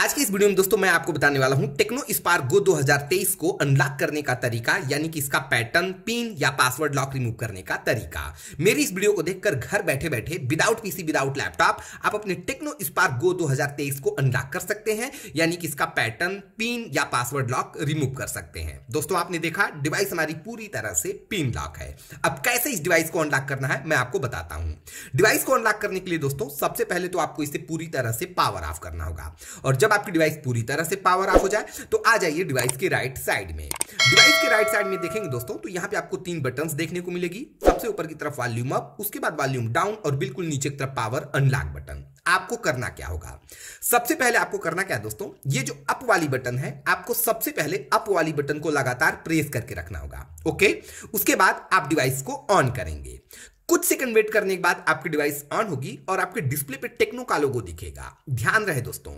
आज के इस वीडियो में दोस्तों मैं आपको बताने वाला हूं टेक्नो गो 2023 को अनलॉक करने का तरीका यानी कि इसका पैटर्न पिन या पासवर्ड लॉक रिमूव करने का तरीका मेरी इस वीडियो को देखकर घर बैठे बैठे विदाउट पीसी विदाउट लैपटॉप आप अपने टेक्नो गो 2023 को अनलॉक कर सकते हैं यानी कि इसका पैटर्न पिन या पासवर्ड लॉक रिमूव कर सकते हैं दोस्तों आपने देखा डिवाइस हमारी पूरी तरह से पिन लॉक है अब कैसे इस डिवाइस को अनलॉक करना है मैं आपको बताता हूं डिवाइस को अनलॉक करने के लिए दोस्तों सबसे पहले तो आपको इसे पूरी तरह से पावर ऑफ करना होगा और जब आपकी डिवाइस पूरी तरह से पावर ऑफ हो जाए तो आ जाइए डिवाइस के राइट साइड में डिवाइस के राइट साइड में देखेंगे दोस्तों तो यहाँ पे आपको तीन बटन देखने को मिलेगी सबसे ऊपर की तरफ वॉल्यूम अप उसके बाद वॉल्यूम डाउन और बिल्कुल नीचे की तरफ पावर अनलॉक बटन आपको करना क्या होगा सबसे पहले आपको करना क्या है दोस्तों ये जो अप वाली बटन है आपको सबसे पहले अप वाली बटन को लगातार प्रेस करके रखना होगा ओके उसके बाद आप डिवाइस को ऑन करेंगे कुछ सेकंड वेट करने के बाद आपकी डिवाइस ऑन होगी और आपके डिस्प्ले पे टेक्नो का लोगो दिखेगा ध्यान रहे दोस्तों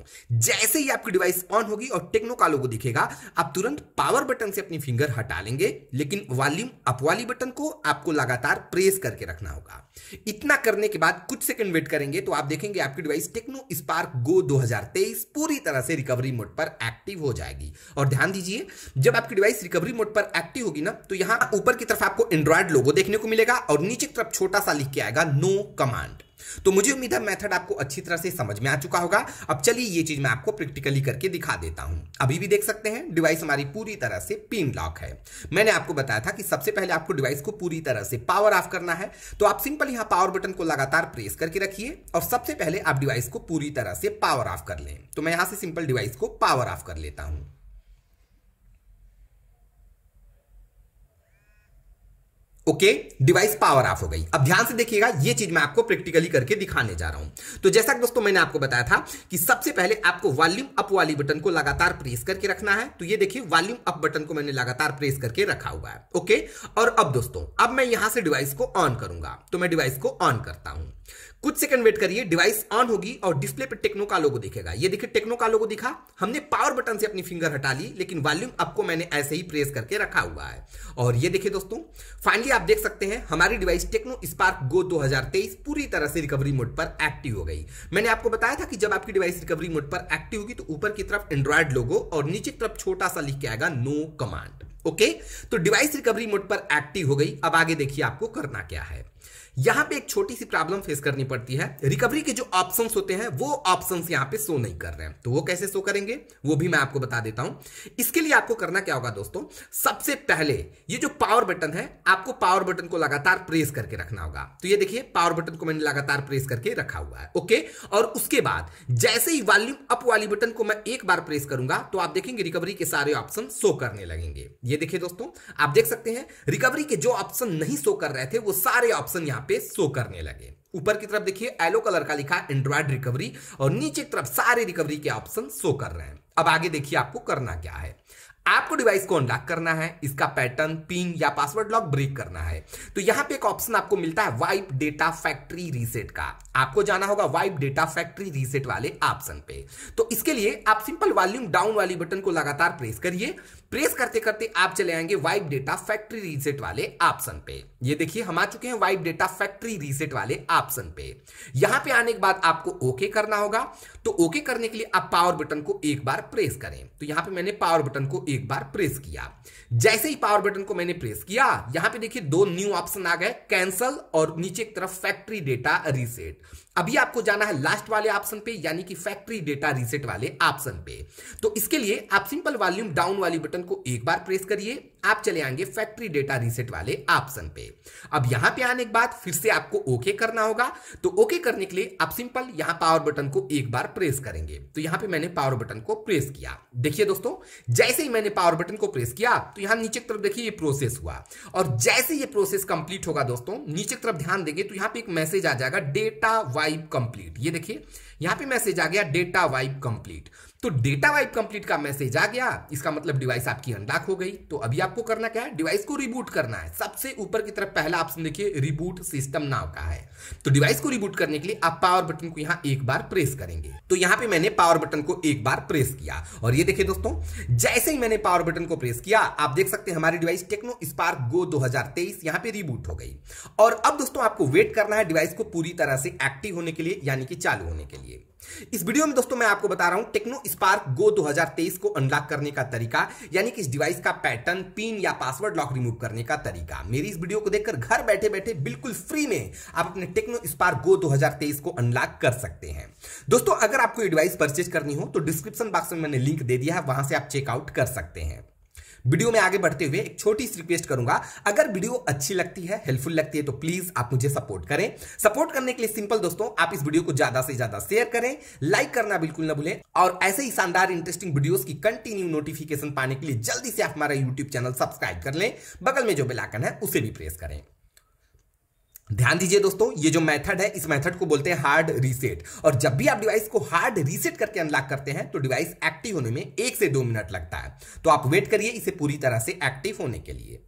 जैसे ही आपकी डिवाइस ऑन होगी और टेक्नो का लोगो दिखेगा आप तुरंत पावर बटन से अपनी फिंगर हटा लेंगे लेकिन वॉल्यूम अप वाली बटन को आपको लगातार प्रेस करके रखना होगा इतना करने के बाद कुछ सेकंड वेट करेंगे तो आप देखेंगे आपकी डिवाइस टेक्नो स्पार्क गो 2023 पूरी तरह से रिकवरी मोड पर एक्टिव हो जाएगी और ध्यान दीजिए जब आपकी डिवाइस रिकवरी मोड पर एक्टिव होगी ना तो यहां ऊपर की तरफ आपको एंड्रॉइड लोगो देखने को मिलेगा और नीचे की तरफ छोटा सा लिख के आएगा नो कमांड तो मुझे उम्मीद है मेथड आपको अच्छी तरह से समझ में आ चुका होगा अब चलिए ये चीज मैं आपको प्रैक्टिकली करके दिखा देता हूं अभी भी देख सकते हैं डिवाइस हमारी पूरी तरह से पिन लॉक है मैंने आपको बताया था कि सबसे पहले आपको डिवाइस को पूरी तरह से पावर ऑफ करना है तो आप सिंपल यहां पावर बटन को लगातार प्रेस करके रखिए और सबसे पहले आप डिवाइस को पूरी तरह से पावर ऑफ कर ले तो मैं यहां से सिंपल डिवाइस को पावर ऑफ कर लेता हूं ओके डिवाइस पावर ऑफ हो गई अब ध्यान से देखिएगा ये चीज मैं आपको प्रैक्टिकली करके दिखाने जा रहा हूं तो जैसा कि दोस्तों मैंने आपको बताया था कि सबसे पहले आपको वॉल्यूम अप वाली बटन को लगातार प्रेस करके रखना है तो ये देखिए वॉल्यूम अप बटन को मैंने लगातार प्रेस करके रखा हुआ है ओके और अब दोस्तों अब मैं यहां से डिवाइस को ऑन करूंगा तो मैं डिवाइस को ऑन करता हूं कुछ सेकंड वेट करिए डिवाइस ऑन होगी और डिस्प्ले पर टेक्नो का लोगो दिखेगा ये देखिए टेक्नो का लोगो दिखा हमने पावर बटन से अपनी फिंगर हटा ली लेकिन वॉल्यूम आपको मैंने ऐसे ही प्रेस करके रखा हुआ है और ये देखिए दोस्तों फाइनली आप देख सकते हैं हमारी डिवाइस टेक्नो स्पार्क गो 2023 पूरी तरह से रिकवरी मोड पर एक्टिव हो गई मैंने आपको बताया था कि जब आपकी डिवाइस रिकवरी मोड पर एक्टिव होगी तो ऊपर की तरफ एंड्रॉयड लोगो और नीचे की तरफ छोटा सा लिख के आएगा नो कमांड ओके तो डिवाइस रिकवरी मोड पर एक्टिव हो गई अब आगे देखिए आपको करना क्या है यहां पे एक छोटी सी प्रॉब्लम फेस करनी पड़ती है रिकवरी के जो ऑप्शन होते हैं वो ऑप्शन यहां पे शो नहीं कर रहे हैं तो वो कैसे शो करेंगे वो भी मैं आपको बता देता हूं इसके लिए आपको करना क्या होगा दोस्तों सबसे पहले ये जो पावर बटन है आपको पावर बटन को लगातार प्रेस करके रखना होगा तो ये देखिए पावर बटन को मैंने लगातार प्रेस करके रखा हुआ है ओके और उसके बाद जैसे ही वॉल्यूम अप वाली बटन को मैं एक बार प्रेस करूंगा तो आप देखेंगे रिकवरी के सारे ऑप्शन शो करने लगेंगे ये देखिए दोस्तों आप देख सकते हैं रिकवरी के जो ऑप्शन नहीं शो कर रहे थे वो सारे ऑप्शन यहां यहां पे शो करने लगे ऊपर की तरफ देखिए एलो कलर का लिखा एंड्रॉयड रिकवरी और नीचे की तरफ सारे रिकवरी के ऑप्शन शो कर रहे हैं अब आगे देखिए आपको करना क्या है आपको डिवाइस को अनलॉक करना है इसका पैटर्न पिन या पासवर्ड लॉक ब्रेक करना है तो यहां पे एक ऑप्शन आपको मिलता है वाइप डेटा फैक्ट्री रीसेट का आपको जाना होगा वाइप डेटा फैक्ट्री रीसेट वाले ऑप्शन पे तो इसके लिए आप सिंपल वॉल्यूम डाउन वाली बटन को लगातार प्रेस करिए प्रेस करते करते आप चले आएंगे वाइप डेटा फैक्ट्री रीसेट वाले ऑप्शन पे ये देखिए हम आ चुके हैं वाइप डेटा फैक्ट्री रीसेट वाले ऑप्शन पे यहां पे आने के बाद आपको ओके करना होगा तो ओके करने के लिए आप पावर बटन को एक बार प्रेस करें तो यहां पे मैंने पावर बटन को एक बार प्रेस किया जैसे ही पावर बटन को मैंने प्रेस किया यहां पर देखिए दो न्यू ऑप्शन आ गए कैंसल और नीचे एक तरफ फैक्ट्री डेटा रीसेट अभी आपको जाना है लास्ट वाले ऑप्शन पे यानी कि फैक्ट्री डेटा रीसेट वाले ऑप्शन पे तो इसके लिए आप सिंपल वॉल्यूम डाउन वाली बटन को एक बार प्रेस करिए आप चले आएंगे फैक्ट्री डेटा रीसेट वाले ऑप्शन पे अब यहां पे आने के बाद फिर से आपको ओके okay करना होगा तो ओके okay करने के लिए आप सिंपल यहां पावर बटन को एक बार प्रेस करेंगे तो यहां पे मैंने पावर बटन को प्रेस किया देखिए दोस्तों जैसे ही मैंने पावर बटन को प्रेस किया तो यहां नीचे की तरफ देखिए ये प्रोसेस हुआ और जैसे ये प्रोसेस कंप्लीट होगा दोस्तों नीचे की तरफ ध्यान देंगे तो यहां पर एक मैसेज आ जाएगा डेटा वाइप कंप्लीट ये देखिए यहां पे मैसेज आ गया डेटा वाइप कंप्लीट तो डेटा वाइप कंप्लीट का मैसेज आ गया इसका मतलब डिवाइस आपकी अनलॉक हो गई तो अभी आपको करना क्या है डिवाइस को रिबूट करना है सबसे ऊपर की तरफ पहला ऑप्शन देखिए रिबूट सिस्टम नाव का है तो डिवाइस को रिबूट करने के लिए आप पावर बटन को यहां एक बार प्रेस करेंगे तो यहां पे मैंने पावर बटन को एक बार प्रेस किया और ये देखिए दोस्तों जैसे ही मैंने पावर बटन को प्रेस किया आप देख सकते हैं हमारी डिवाइस टेक्नो स्पार्क गो 2023 यहां पे रिबूट हो गई और अब दोस्तों आपको वेट करना है डिवाइस को पूरी तरह से एक्टिव होने के लिए यानी कि चालू होने के लिए इस वीडियो में दोस्तों मैं आपको बता रहा हूं टेक्नो स्पार्क गो 2023 को अनलॉक करने का तरीका यानी कि इस डिवाइस का पैटर्न पिन या पासवर्ड लॉक रिमूव करने का तरीका मेरी इस वीडियो को देखकर घर बैठे बैठे बिल्कुल फ्री में आप अपने टेक्नो स्पार्क गो 2023 को अनलॉक कर सकते हैं दोस्तों अगर आपको डिवाइस परचेज करनी हो तो डिस्क्रिप्शन बॉक्स में मैंने लिंक दे दिया है वहां से आप चेकआउट कर सकते हैं वीडियो में आगे बढ़ते हुए एक छोटी सी रिक्वेस्ट करूंगा अगर वीडियो अच्छी लगती है हेल्पफुल लगती है तो प्लीज आप मुझे सपोर्ट करें सपोर्ट करने के लिए सिंपल दोस्तों आप इस वीडियो को ज्यादा से ज्यादा शेयर करें लाइक करना बिल्कुल ना भूलें और ऐसे ही शानदार इंटरेस्टिंग वीडियो की कंटिन्यू नोटिफिकेशन पाने के लिए जल्दी से आप हमारा यूट्यूब चैनल सब्सक्राइब कर लें बगल में जो बेलाकन है उसे भी प्रेस करें ध्यान दीजिए दोस्तों ये जो मेथड है इस मेथड को बोलते हैं हार्ड रीसेट और जब भी आप डिवाइस को हार्ड रीसेट करके अनलॉक करते हैं तो डिवाइस एक्टिव होने में एक से दो मिनट लगता है तो आप वेट करिए इसे पूरी तरह से एक्टिव होने के लिए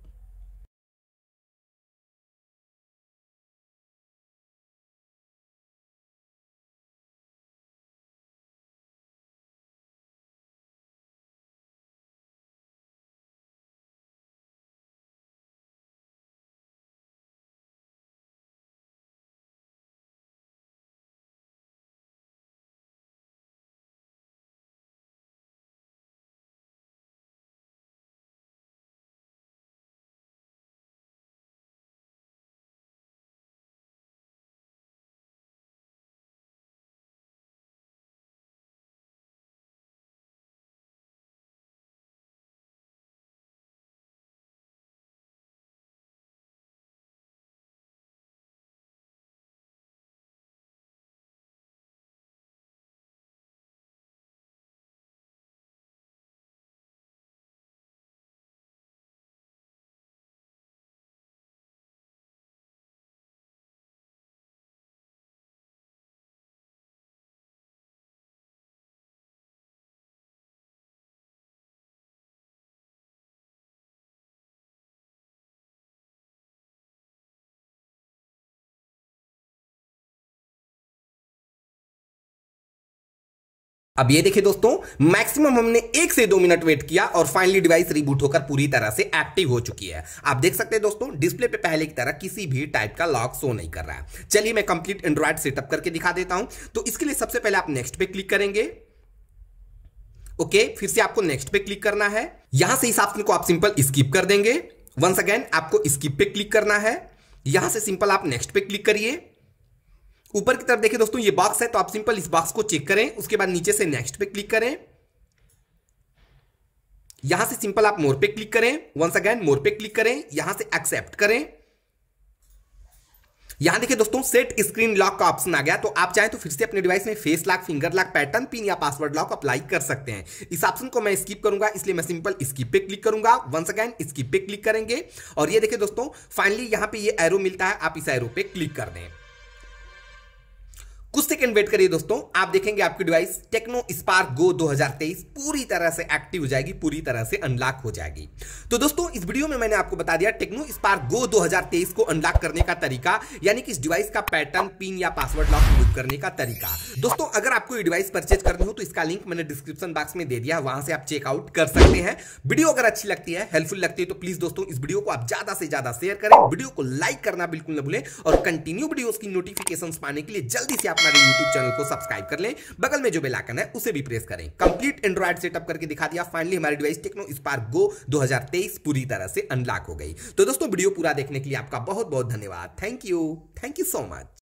अब ये देखिए दोस्तों मैक्सिमम हमने एक से दो मिनट वेट किया और फाइनली डिवाइस रिबूट होकर पूरी तरह से एक्टिव हो चुकी है आप देख सकते हैं दोस्तों डिस्प्ले पे पहले की तरह किसी भी टाइप का लॉक शो नहीं कर रहा है चलिए मैं कंप्लीट एंड्रॉइड सेटअप करके दिखा देता हूं तो इसके लिए सबसे पहले आप नेक्स्ट पे क्लिक करेंगे ओके फिर से आपको नेक्स्ट पे क्लिक करना है यहां से इस ऑप्शन को आप सिंपल स्किप कर देंगे वंस अगेन आपको स्किप पे क्लिक करना है यहां से सिंपल आप नेक्स्ट पे क्लिक करिए ऊपर की तरफ देखिए दोस्तों ये बॉक्स है तो आप सिंपल इस बॉक्स को चेक करें उसके बाद नीचे से नेक्स्ट पे क्लिक करें यहां से सिंपल आप मोर पे क्लिक करें वंस अगेन मोर पे क्लिक करें यहां से एक्सेप्ट करें यहां देखिए दोस्तों सेट स्क्रीन लॉक का ऑप्शन आ गया तो आप चाहें तो फिर से अपने डिवाइस में face lock finger lock pattern pin या पासवर्ड लॉक अप्लाई कर सकते हैं इस ऑप्शन को मैं स्किप करूंगा इसलिए मैं सिंपल स्किप पे क्लिक करूंगा वंस अगेन स्किप पे क्लिक करेंगे और ये देखिए दोस्तों फाइनली यहां पर यह एरो मिलता है आप इस एरो पे क्लिक कर दें कुछ सेकंड वेट करिए दोस्तों आप देखेंगे आपकी डिवाइस टेक्नो स्पार्क गो 2023 पूरी तरह से एक्टिव हो जाएगी पूरी तरह से अनलॉक हो जाएगी तो दोस्तों इस वीडियो में मैंने आपको बता दिया टेक्नो स्पार्क गो 2023 को अनलॉक करने का तरीका यानी कि इस डिवाइस का पैटर्न पिन या पासवर्ड लॉक यूज करने का तरीका दोस्तों अगर आपको ये डिवाइस परचेज करनी हो तो इसका लिंक मैंने डिस्क्रिप्शन बॉक्स में दे दिया वहां से आप चेकआउट कर सकते हैं वीडियो अगर अच्छी लगती है हेल्पफुल लगती है तो प्लीज दोस्तों इस वीडियो को आप ज्यादा से ज्यादा शेयर करें वीडियो को लाइक करना बिल्कुल न भूलें और कंटिन्यू वीडियो की नोटिफिकेशन पाने के लिए जल्दी से आप हमारे YouTube चैनल को सब्सक्राइब कर लें बगल में जो बेलाकन है उसे भी प्रेस करें कंप्लीट एंड्रॉइड सेटअप करके दिखा दिया फाइनली हमारी डिवाइस टेक्नो स्पार्क गो 2023 पूरी तरह से अनलॉक हो गई तो दोस्तों वीडियो पूरा देखने के लिए आपका बहुत बहुत धन्यवाद thank you thank you so much